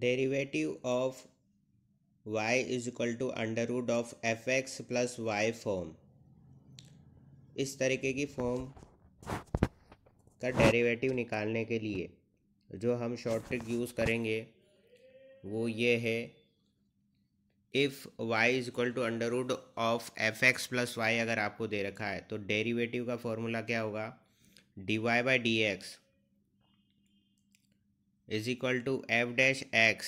derivative of y is equal to under root of f x plus y form इस तरीके की form का derivative निकालने के लिए जो हम शॉर्ट ट्रिक यूज़ करेंगे वो ये है if y is equal to under root of f x plus y अगर आपको दे रखा है तो डेरिवेटिव का फॉर्मूला क्या होगा d y by d x is equal to f dash x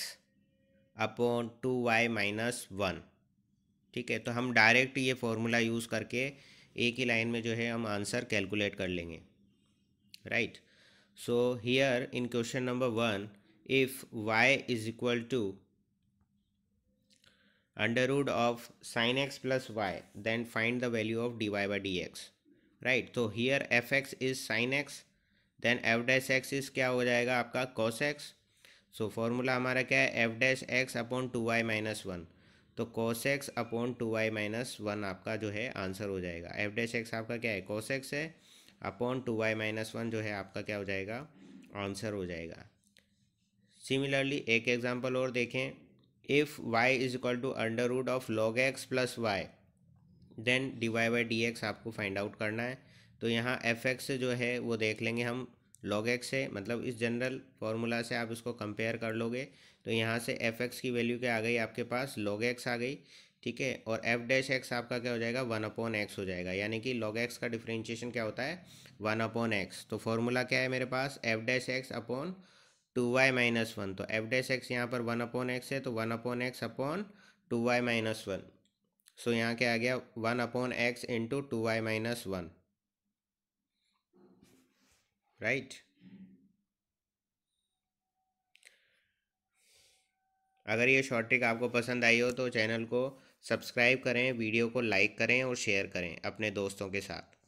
upon two y minus one ठीक है तो हम डायरेक्ट ये फॉर्मूला यूज़ करके एक ही लाइन में जो है हम आंसर कैलकुलेट कर लेंगे right so here in question number one if y is equal to under root of sine x plus y then find the value of d y by d x right तो here f x is sine x then f dash x is क्या हो जाएगा आपका cos x so formula हमारा क्या है f dash x upon two y minus one तो cos x upon two y minus one आपका जो है आंसर हो जाएगा एफ डैश एक्स आपका क्या है कॉस एक्स है upon two y minus one जो है आपका क्या हो जाएगा आंसर हो जाएगा सिमिलरली एक एग्जाम्पल और देखें if y is equal to under root of log x plus y then d y by d x आपको फाइंड आउट करना है तो यहाँ एफ एक्स जो है वो देख लेंगे हम लॉग एक्स है मतलब इस जनरल फार्मूला से आप इसको कंपेयर कर लोगे तो यहाँ से एफ एक्स की वैल्यू क्या आ गई आपके पास लॉग एक्स आ गई ठीक है और एफ डैश एक्स आपका क्या हो जाएगा वन अपॉन एक्स हो जाएगा यानी कि लॉग एक्स का डिफ्रेंशिएशन क्या होता है वन अपॉन एक्स तो फॉर्मूला क्या है मेरे पास f dash x upon two y minus one तो एफ डैश एक्स यहाँ पर वन अपॉन एक्स है तो one upon x upon two y minus one so यहाँ क्या आ गया one upon x into two y minus one right अगर ये शॉर्ट ट्रिक आपको पसंद आई हो तो चैनल को सब्सक्राइब करें वीडियो को लाइक करें और शेयर करें अपने दोस्तों के साथ